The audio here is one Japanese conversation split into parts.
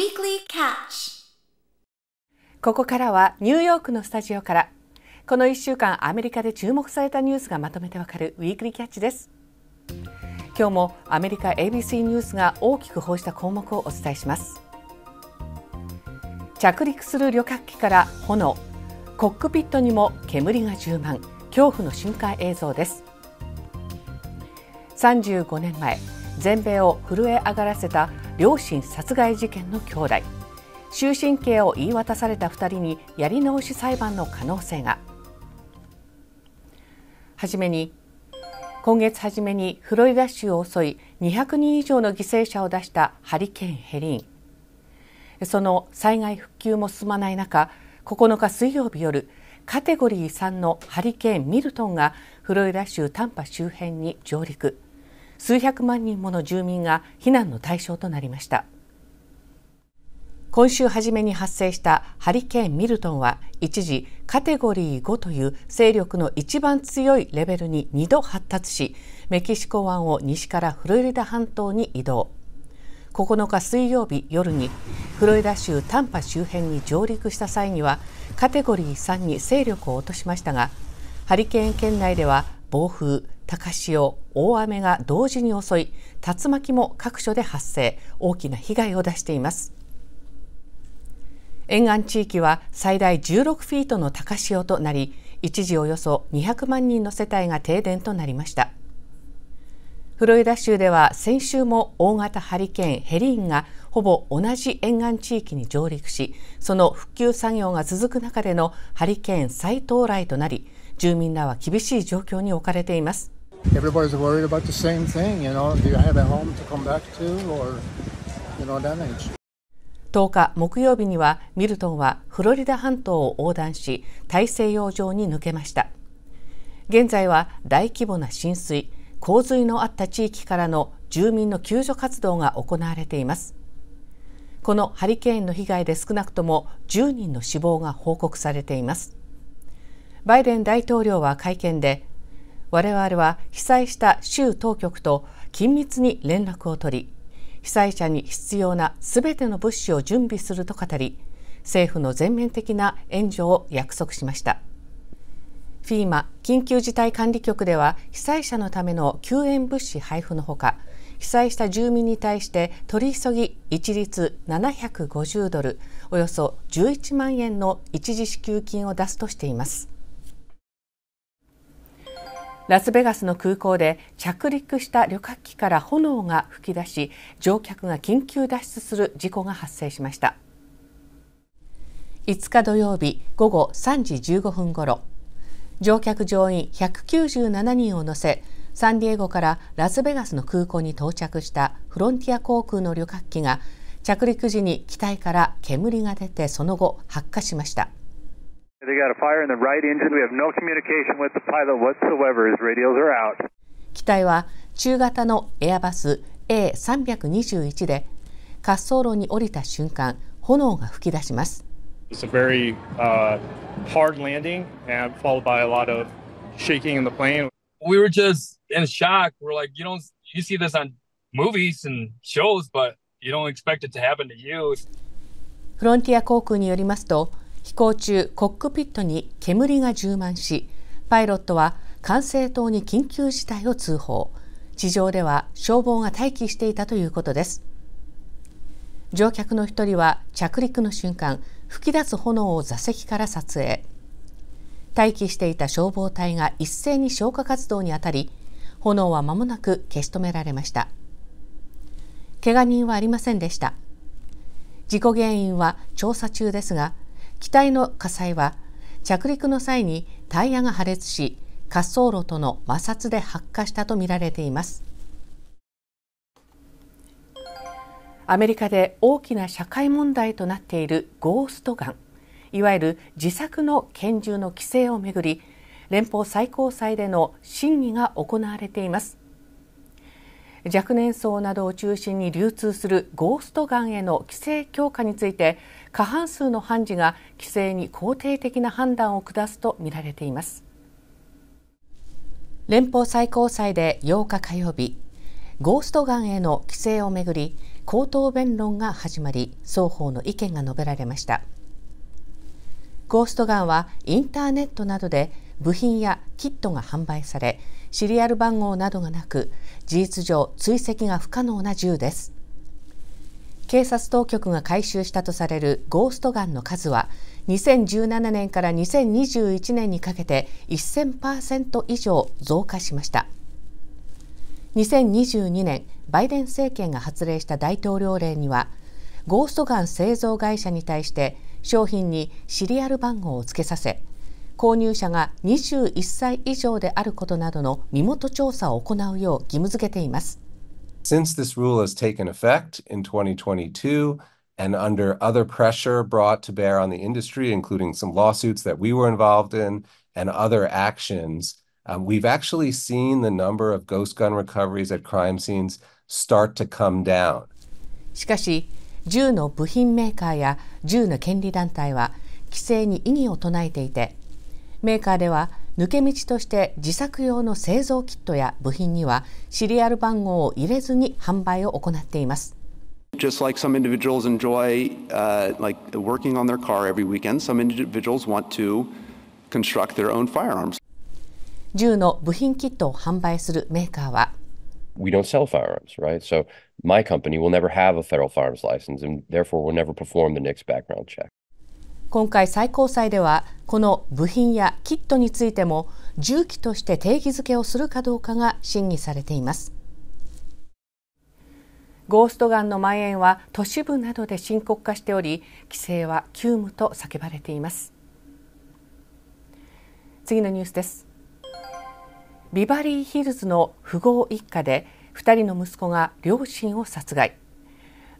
Weekly Catch ここからはニューヨークのスタジオからこの1週間アメリカで注目されたニュースがまとめてわかるウィークリーキャッチです今日もアメリカ ABC ニュースが大きく報じた項目をお伝えします着陸する旅客機から炎コックピットにも煙が充満恐怖の瞬間映像です35年前全米を震え上がらせた両親殺害事件の兄弟終身刑を言い渡された2人にやり直し裁判の可能性がはじめに今月初めにフロリダ州を襲い200人以上の犠牲者を出したハリケーン・ヘリーンその災害復旧も進まない中9日水曜日夜カテゴリー3のハリケーン・ミルトンがフロリダ州タンパ周辺に上陸数百万人もの住民が避難の対象となりました今週初めに発生したハリケーン・ミルトンは一時カテゴリー5という勢力の一番強いレベルに2度発達しメキシコ湾を西からフロリダ半島に移動9日水曜日夜にフロリダ州タンパ周辺に上陸した際にはカテゴリー3に勢力を落としましたがハリケーン圏内では暴風高潮大雨が同時に襲い竜巻も各所で発生大きな被害を出しています沿岸地域は最大16フィートの高潮となり一時およそ200万人の世帯が停電となりましたフロリダ州では先週も大型ハリケーンヘリーンがほぼ同じ沿岸地域に上陸しその復旧作業が続く中でのハリケーン再到来となり住民らは厳しい状況に置かれています everybody's worried about the same thing, you know, do you have a home to come back to or, you know, damage? 10日木曜日にはミルトンはフロリダ半島を横断し大西洋上に抜けました現在は大規模な浸水洪水のあった地域からの住民の救助活動が行われていますこのハリケーンの被害で少なくとも10人の死亡が報告されていますバイデン大統領は会見で我々は被災した州当局と緊密に連絡を取り被災者に必要なすべての物資を準備すると語り政府の全面的な援助を約束しましたフィーマ緊急事態管理局では被災者のための救援物資配布のほか被災した住民に対して取り急ぎ一律750ドルおよそ11万円の一時支給金を出すとしています。ラスベガスの空港で着陸した旅客機から炎が噴き出し乗客が緊急脱出する事故が発生しました5日土曜日午後3時15分ごろ乗客乗員197人を乗せサンディエゴからラスベガスの空港に到着したフロンティア航空の旅客機が着陸時に機体から煙が出てその後発火しました機体は中型のエアバス A321 で滑走路に降りた瞬間炎が噴き出します。It's a very, uh, hard landing and followed by a lot of shaking in the plane. We were just in shock. We're like, you don't you see this on movies and shows, but you don't expect it to happen to you. フロンティア航空によりますと、飛行中コックピットに煙が充満しパイロットは管制塔に緊急事態を通報地上では消防が待機していたということです乗客の一人は着陸の瞬間吹き出す炎を座席から撮影待機していた消防隊が一斉に消火活動にあたり炎は間もなく消し止められました怪我人はありませんでした事故原因は調査中ですが機体の火災は着陸の際にタイヤが破裂し滑走路との摩擦で発火したとみられていますアメリカで大きな社会問題となっているゴーストガンいわゆる自作の拳銃の規制をめぐり連邦最高裁での審議が行われています若年層などを中心に流通するゴーストガンへの規制強化について過半数の判事が規制に肯定的な判断を下すとみられています連邦最高裁で8日火曜日ゴーストガンへの規制をめぐり口頭弁論が始まり双方の意見が述べられましたゴーストガンはインターネットなどで部品やキットが販売されシリアル番号などがなく事実上追跡が不可能な銃です警察当局が回収したとされるゴーストガンの数は2017年から2021年にかけて1000%以上増加しました2022年バイデン政権が発令した大統領令にはゴーストガン製造会社に対して商品にシリアル番号を付けさせ購入者が21歳以上であることなどの身元調査を行うよう義務付けています。Since this rule has taken effect in 2022 and under other pressure brought to bear on the industry, including some lawsuits that we were involved in and other actions, um, we've actually seen the number of ghost gun recoveries at crime scenes start to come down. しかし、銃の部品メーカーや銃の権利団体は規制に異議を唱えていて、メーカーでは抜け道として自作用の製造キットや部品にはシリアル番号を入れずに販売を行っています。Just like some individuals enjoy uh, like working on their car every weekend, some individuals want to construct their own firearms. 銃の部品キットを販売するメーカーは We don't sell firearms, right? So my company will never have a federal firearms license and therefore will never perform the NICS background check. 今回最高裁ではこの部品やキットについても銃器として定義付けをするかどうかが審議されていますゴーストガンの蔓延は都市部などで深刻化しており規制は急務と叫ばれています次のニュースですビバリーヒルズの富豪一家で二人の息子が両親を殺害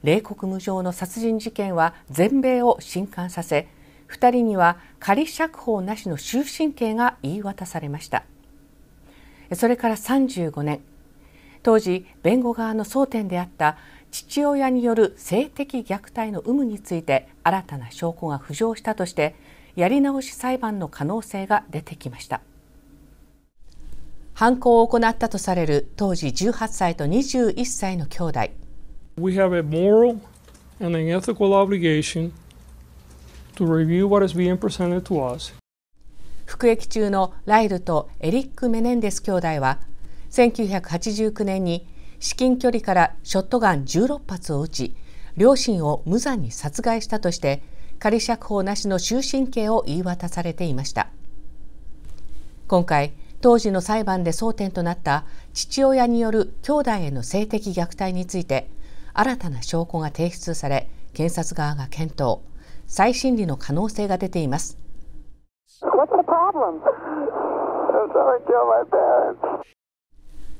冷酷無情の殺人事件は全米を震撼させ2人には仮釈放なしの終身刑が言い渡されましたそれから35年当時弁護側の争点であった父親による性的虐待の有無について新たな証拠が浮上したとしてやり直し裁判の可能性が出てきました犯行を行ったとされる当時18歳と21歳の兄弟 We have a moral and an ethical obligation to review what is being presented to us. 服役中のライルとエリック・メネンデス兄弟は1989年に至近距離からショットガン16発を撃ち両親を無残に殺害したとして仮釈放なしの終身刑を言い渡されていました今回当時の裁判で争点となった父親による兄弟への性的虐待について新たな証拠が提出され検察側が検討再審理の可能性が出ています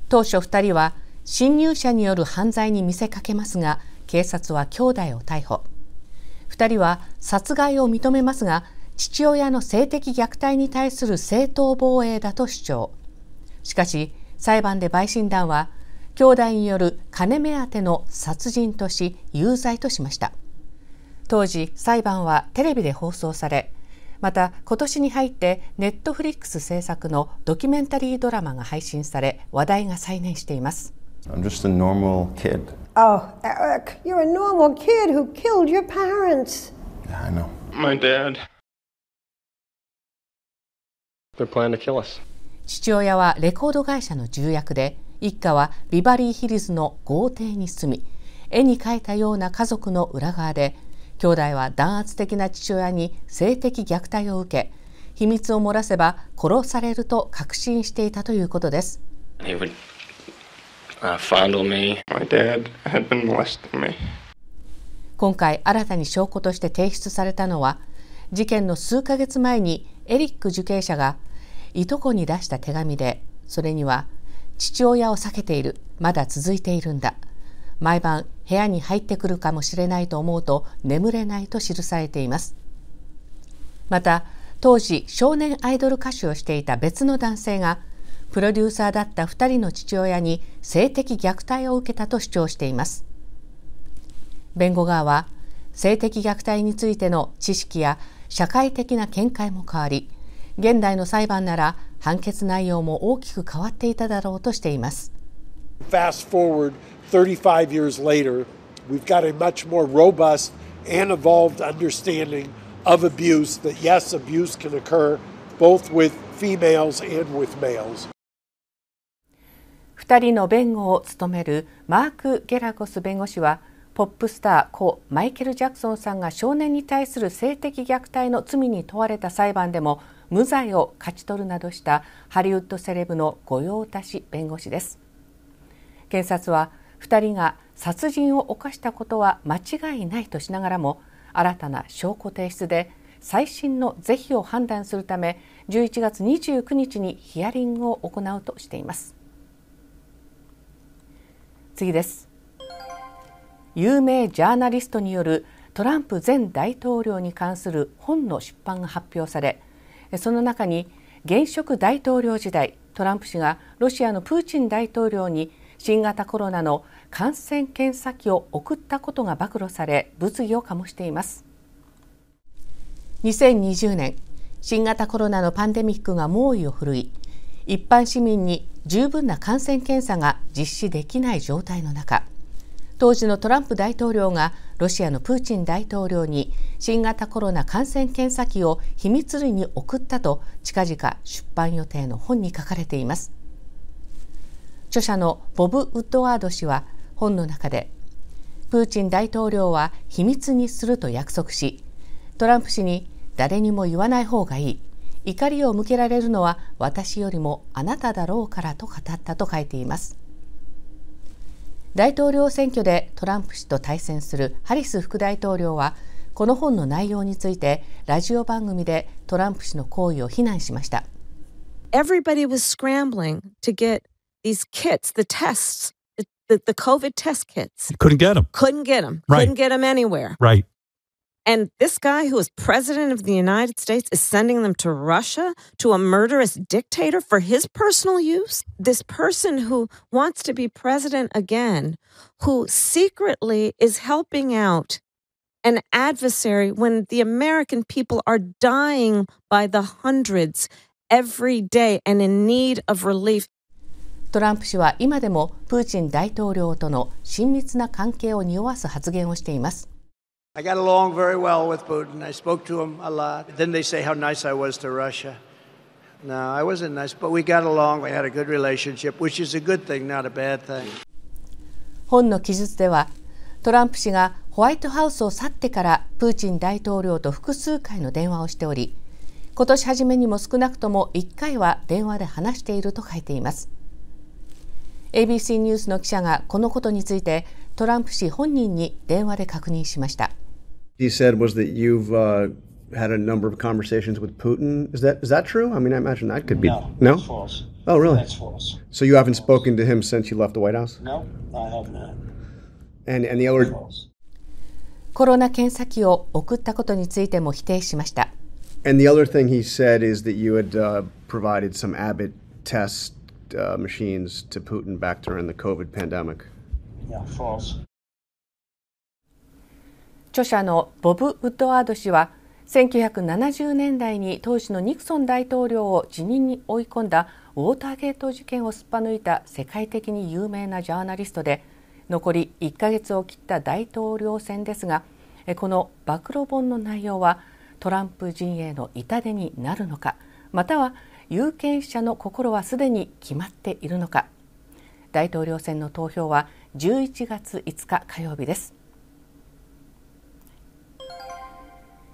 当初2人は侵入者による犯罪に見せかけますが警察は兄弟を逮捕2人は殺害を認めますが父親の性的虐待に対する正当防衛だと主張しかし裁判で陪審団は兄弟による金目当ての殺人とし有罪としました。当時裁判はテレビで放送されまた今年に入ってネットフリックス制作のドキュメンタリードラマが配信され話題が再燃しています。I'm just a normal kid. Oh, Eric, you're a normal kid who killed your parents. Yeah, I know. My dad. They're planning to kill us. 父親はレコード会社の重役で一家はビバリーヒルズの豪邸に住み絵に描いたような家族の裏側で兄弟は弾圧的な父親に性的虐待を受け秘密を漏らせば殺されると確信していたということです。今回新たに証拠として提出されたのは事件の数ヶ月前にエリック受刑者がいとこに出した手紙でそれには父親を避けているまだ続いているんだ毎晩部屋に入ってくるかもしれないと思うと眠れないと記されていますまた当時少年アイドル歌手をしていた別の男性がプロデューサーだった2人の父親に性的虐待を受けたと主張しています弁護側は性的虐待についての知識や社会的な見解も変わり現代の裁判なら判決内容も大きく変わっていただろうとしています Fast forward 35 years later, we've got a much more robust and evolved understanding of abuse that yes, abuse can occur both with females and with males. 2人の弁護を務めるマーク・ゲラゴス弁護士はポップスター故マイケル・ジャクソンさんが少年に対する性的虐待の罪に問われた裁判でも無罪を勝ち取るなどしたハリウッドセレブの御用達弁護士です。検察は2人が殺人を犯したことは間違いないとしながらも新たな証拠提出で最新の是非を判断するため11月29日にヒアリングを行うとしています次です有名ジャーナリストによるトランプ前大統領に関する本の出版が発表されその中に現職大統領時代トランプ氏がロシアのプーチン大統領に新型コロナの感染検査機を送ったことが暴露され物議を醸しています2020年新型コロナのパンデミックが猛威を振るい一般市民に十分な感染検査が実施できない状態の中当時のトランプ大統領がロシアのプーチン大統領に新型コロナ感染検査機を秘密裏に送ったと近々出版予定の本に書かれています著者のボブ・ウッドワード氏は本の中でプーチン大統領は秘密にすると約束しトランプ氏に誰にも言わない方がいい怒りを向けられるのは私よりもあなただろうからと語ったと書いています大統領選挙でトランプ氏と対戦するハリス副大統領はこの本の内容についてラジオ番組でトランプ氏の行為を非難しました Everybody was scrambling to get these kits, the tests, the, the, COVID test kits. You couldn't get them. Couldn't get them. Right. Couldn't get them anywhere. Right. And this guy who is president of the United States is sending them to Russia to a murderous dictator for his personal use. This person who wants to be president again, who secretly is helping out an adversary when the American people are dying by the hundreds every day and in need of relief. トランプ氏は今でもプーチン大統領との親密な関係を匂わす発言をしています。I got along very well with Putin. I spoke to him a lot. Then they say how nice I was to Russia. No, I wasn't nice, but we got along. We had a good relationship, which is a good thing, not a bad thing. 本の記述では、トランプ氏がホワイトハウスを去ってからプーチン大統領と複数回の電話をしており、今年初めにも少なくとも1回は電話で話していると書いています。ABC ニュースの記者がこのことについてトランプ氏本人に電話で確認しました。He said was that you've、uh... Had a number of conversations with Putin. Is that is that true? I mean, I imagine that could be no. No, that's false. Oh, really? That's false. So you haven't spoken to him since you left the White House? No, I have not. And and the other. コロナ検査機を送ったことについても否定しました。And the other thing he said is that you had、uh, provided some Abbott tests uh, machines to Putin back during the COVID pandemic. Yeah, false. 著者のボブ・ウッドワード氏は1970年代に当時のニクソン大統領を辞任に追い込んだウォーターゲート事件をすっぱ抜いた世界的に有名なジャーナリストで残り1ヶ月を切った大統領選ですがこの暴露本の内容はトランプ陣営の痛手になるのかまたは有権者の心はすでに決まっているのか大統領選の投票は11月5日火曜日です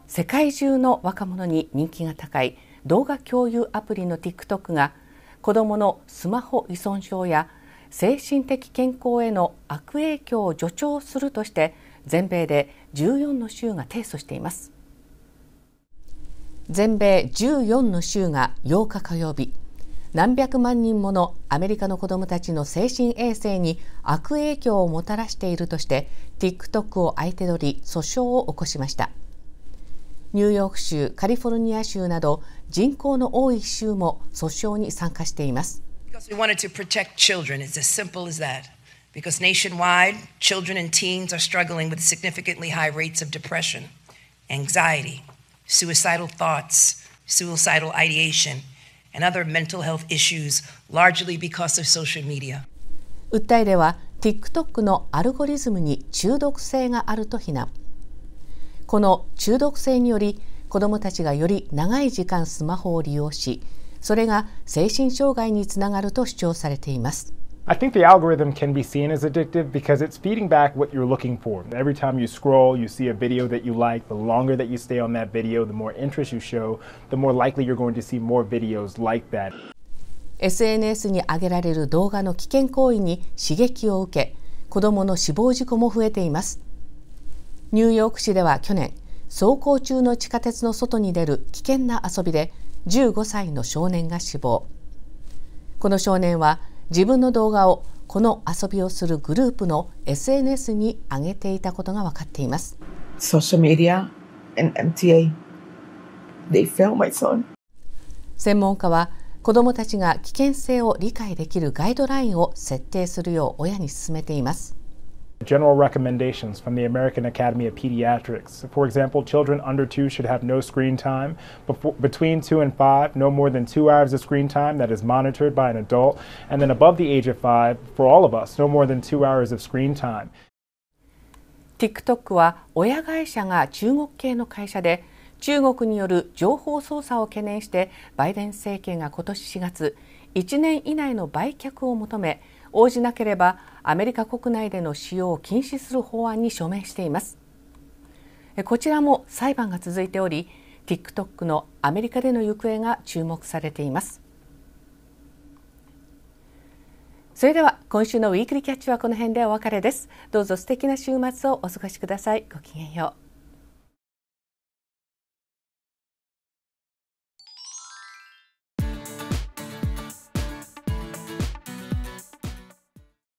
世界中の若者に人気が高い動画共有アプリの TikTok が子どものスマホ依存症や精神的健康への悪影響を助長するとして全米で14の州が提訴しています全米14の州が8日火曜日何百万人ものアメリカの子どもたちの精神衛生に悪影響をもたらしているとして TikTok を相手取り訴訟を起こしましたニューヨーク州カリフォルニア州など人口の多い州も訴訟に参加しています because nationwide, children and teens are struggling with significantly high rates of depression, anxiety, suicidal thoughts, suicidal ideation, and other mental health issues, largely because of social media. 訴えでは TikTok のアルゴリズムに中毒性があると非難この中毒性により子どもたちがより長い時間スマホを利用しそれが精神障害につながると主張されています I think the algorithm can be seen as addictive because it's feeding back what you're looking for. Every time you scroll, you see a video that you like. The longer that you stay on that video, the more interest you show, the more likely you're going to see more videos like that. SNS に上げられる動画の危険行為に刺激を受け、子どもの死亡事故も増えています。ニューヨーク市では去年、走行中の地下鉄の外に出る危険な遊びで15歳の少年が死亡。この少年は自分の動画をこの遊びをするグループの SNS に上げていたことが分かっています。専門家は子どもたちが危険性を理解できるガイドラインを設定するよう親に勧めています。General recommendations from the American Academy of Pediatrics. For example, children under two should have no screen time. Before, between two and five, no more than two hours of screen time that is monitored by an adult. And then above the age of five, for all of us, no more than two hours of screen time. TikTok は親会社が中国系の会社で中国による情報操作を懸念してバイデン政権が今年4月1年以内の売却を求め応じなければアメリカ国内での使用を禁止する法案に署名していますこちらも裁判が続いており TikTok のアメリカでの行方が注目されていますそれでは今週のウィークリーキャッチはこの辺でお別れですどうぞ素敵な週末をお過ごしくださいごきげんよう